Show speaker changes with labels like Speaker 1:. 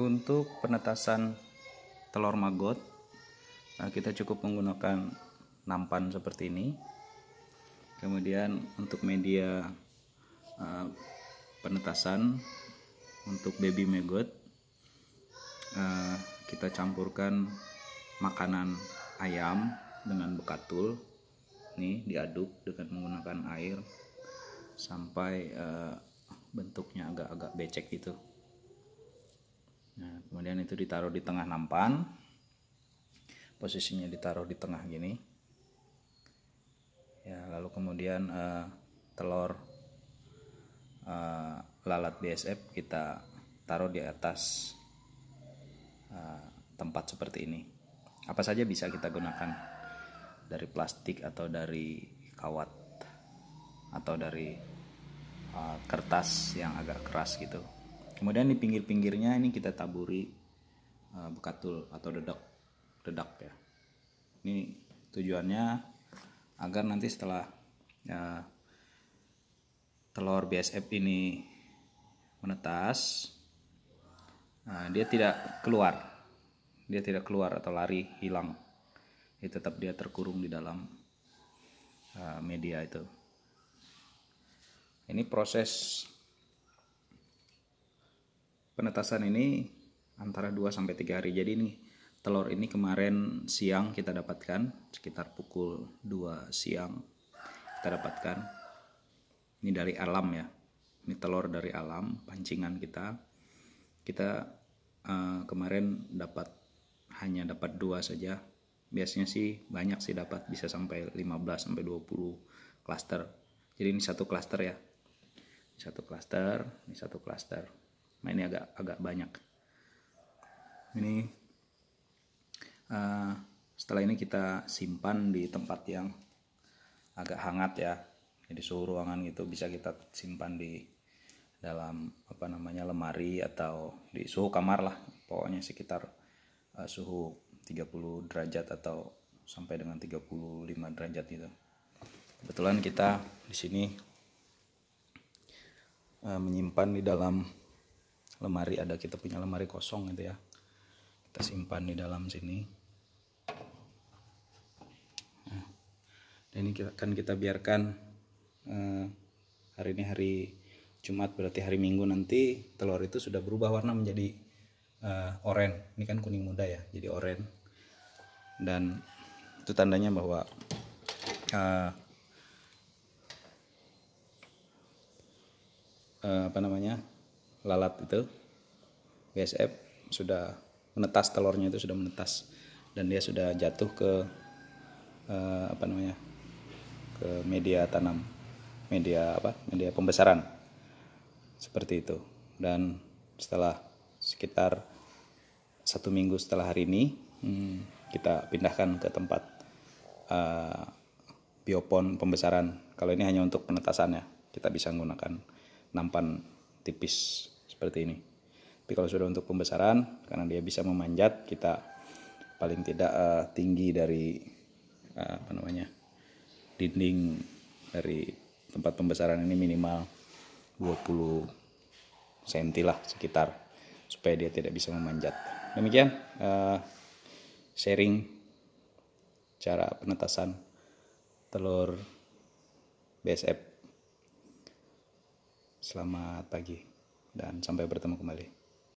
Speaker 1: untuk penetasan telur maggot nah, kita cukup menggunakan nampan seperti ini kemudian untuk media eh, penetasan untuk baby maggot eh, kita campurkan makanan ayam dengan bekatul nih diaduk dengan menggunakan air sampai eh, bentuknya agak-agak becek gitu itu ditaruh di tengah nampan. Posisinya ditaruh di tengah gini. Ya, lalu kemudian uh, telur uh, lalat BSF kita taruh di atas uh, tempat seperti ini. Apa saja bisa kita gunakan dari plastik atau dari kawat atau dari uh, kertas yang agak keras gitu. Kemudian di pinggir-pinggirnya ini kita taburi Eh, bekatul atau dedak dedak ya ini tujuannya agar nanti setelah ya, telur BSF ini menetas nah, dia tidak keluar dia tidak keluar atau lari hilang dia tetap dia terkurung di dalam uh, media itu ini proses penetasan ini antara 2 sampai 3 hari. Jadi ini telur ini kemarin siang kita dapatkan sekitar pukul 2 siang kita dapatkan. Ini dari alam ya. Ini telur dari alam pancingan kita. Kita uh, kemarin dapat hanya dapat dua saja. Biasanya sih banyak sih dapat bisa sampai 15 sampai 20 klaster. Jadi ini satu klaster ya. satu klaster, ini satu klaster. Nah ini agak agak banyak ini uh, setelah ini kita simpan di tempat yang agak hangat ya jadi suhu ruangan itu bisa kita simpan di dalam apa namanya lemari atau di suhu kamar lah pokoknya sekitar uh, suhu 30 derajat atau sampai dengan 35 derajat itu kebetulan kita di sini uh, menyimpan di dalam lemari ada kita punya lemari kosong gitu ya kita simpan di dalam sini nah, dan ini kita, akan kita biarkan eh, hari ini hari Jumat berarti hari Minggu nanti telur itu sudah berubah warna menjadi eh, oranye. Ini kan kuning muda ya, jadi oranye. Dan itu tandanya bahwa uh, uh, apa namanya lalat itu BSF sudah menetas telurnya itu sudah menetas dan dia sudah jatuh ke uh, apa namanya ke media tanam media apa media pembesaran seperti itu dan setelah sekitar satu minggu setelah hari ini hmm, kita pindahkan ke tempat uh, biopon pembesaran kalau ini hanya untuk penetasannya kita bisa menggunakan nampan tipis seperti ini tapi kalau sudah untuk pembesaran, karena dia bisa memanjat, kita paling tidak uh, tinggi dari uh, apa namanya dinding dari tempat pembesaran ini minimal 20 cm lah sekitar supaya dia tidak bisa memanjat. Demikian uh, sharing cara penetasan telur BSF. Selamat pagi dan sampai bertemu kembali.